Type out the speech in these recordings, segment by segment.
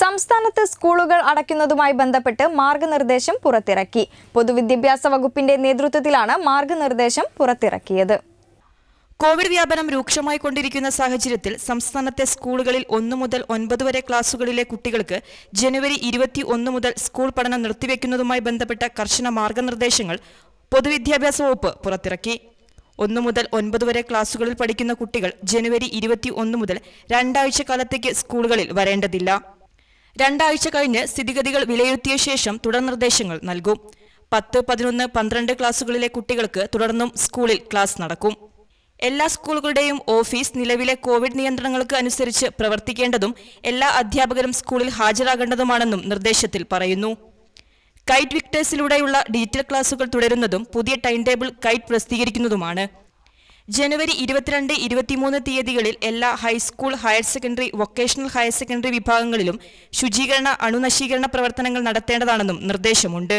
സംസ്ഥാനത്ത് സ്കൂളുകൾ അടയ്ക്കുന്നതുമായി ബന്ധപ്പെട്ട് മാർഗനിർദ്ദേശം പുറത്തിറക്കി പൊതുവിദ്യാഭ്യാസ വകുപ്പിന്റെ നേതൃത്വത്തിലാണ് മാർഗനിർദ്ദേശം പുറത്തിറക്കിയത് കോവിഡ് വ്യാപനം രൂക്ഷമായി കൊണ്ടിരിക്കുന്ന സാഹചര്യത്തിൽ സംസ്ഥാനത്തെ സ്കൂളുകളിൽ ഒന്നു മുതൽ ഒൻപത് വരെ ക്ലാസുകളിലെ കുട്ടികൾക്ക് ജനുവരി ഇരുപത്തി ഒന്ന് മുതൽ സ്കൂൾ പഠനം നിർത്തിവെക്കുന്നതുമായി ബന്ധപ്പെട്ട കർശന മാർഗനിർദ്ദേശങ്ങൾ പൊതുവിദ്യാഭ്യാസ വകുപ്പ് പുറത്തിറക്കി ഒന്നു മുതൽ ഒൻപത് വരെ ക്ലാസുകളിൽ പഠിക്കുന്ന കുട്ടികൾ ജനുവരി ഇരുപത്തി ഒന്ന് മുതൽ രണ്ടാഴ്ച കാലത്തേക്ക് സ്കൂളുകളിൽ വരേണ്ടതില്ല രണ്ടാഴ്ച കഴിഞ്ഞ് സ്ഥിതിഗതികൾ വിലയിരുത്തിയ ശേഷം തുടർ നിർദ്ദേശങ്ങൾ നൽകും പത്ത് പതിനൊന്ന് പന്ത്രണ്ട് ക്ലാസുകളിലെ കുട്ടികൾക്ക് തുടർന്നും സ്കൂളിൽ ക്ലാസ് നടക്കും എല്ലാ സ്കൂളുകളുടെയും ഓഫീസ് നിലവിലെ കോവിഡ് നിയന്ത്രണങ്ങൾക്ക് അനുസരിച്ച് പ്രവർത്തിക്കേണ്ടതും എല്ലാ അധ്യാപകരും സ്കൂളിൽ ഹാജരാകേണ്ടതുമാണെന്നും നിർദ്ദേശത്തിൽ പറയുന്നു കൈറ്റ് വിക്ടേഴ്സിലൂടെയുള്ള ഡിജിറ്റൽ ക്ലാസുകൾ തുടരുന്നതും പുതിയ ടൈം ടേബിൾ കൈറ്റ് പ്രസിദ്ധീകരിക്കുന്നതുമാണ് ജനുവരി ഇരുപത്തിരണ്ട് ഇരുപത്തിമൂന്ന് തീയതികളിൽ എല്ലാ high school higher secondary vocational higher secondary വിഭാഗങ്ങളിലും ശുചീകരണ അണുനശീകരണ പ്രവർത്തനങ്ങൾ നടത്തേണ്ടതാണെന്നും നിർദ്ദേശമുണ്ട്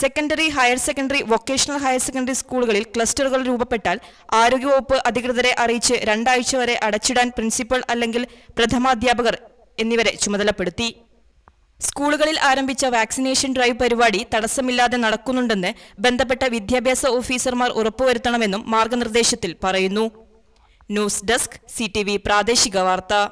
secondary higher secondary vocational higher secondary സ്കൂളുകളിൽ ക്ലസ്റ്ററുകൾ രൂപപ്പെട്ടാൽ ആരോഗ്യവകുപ്പ് അധികൃതരെ അറിയിച്ച് രണ്ടാഴ്ച വരെ അടച്ചിടാൻ പ്രിൻസിപ്പൽ അല്ലെങ്കിൽ പ്രഥമാധ്യാപകർ എന്നിവരെ ചുമതലപ്പെടുത്തി സ്കൂളുകളിൽ ആരംഭിച്ച വാക്സിനേഷൻ ഡ്രൈവ് പരിപാടി തടസ്സമില്ലാതെ നടക്കുന്നുണ്ടെന്ന് ബന്ധപ്പെട്ട വിദ്യാഭ്യാസ ഓഫീസർമാർ ഉറപ്പുവരുത്തണമെന്നും മാർഗനിർദ്ദേശത്തിൽ പറയുന്നു ന്യൂസ് ഡെസ്ക് സി പ്രാദേശിക വാർത്ത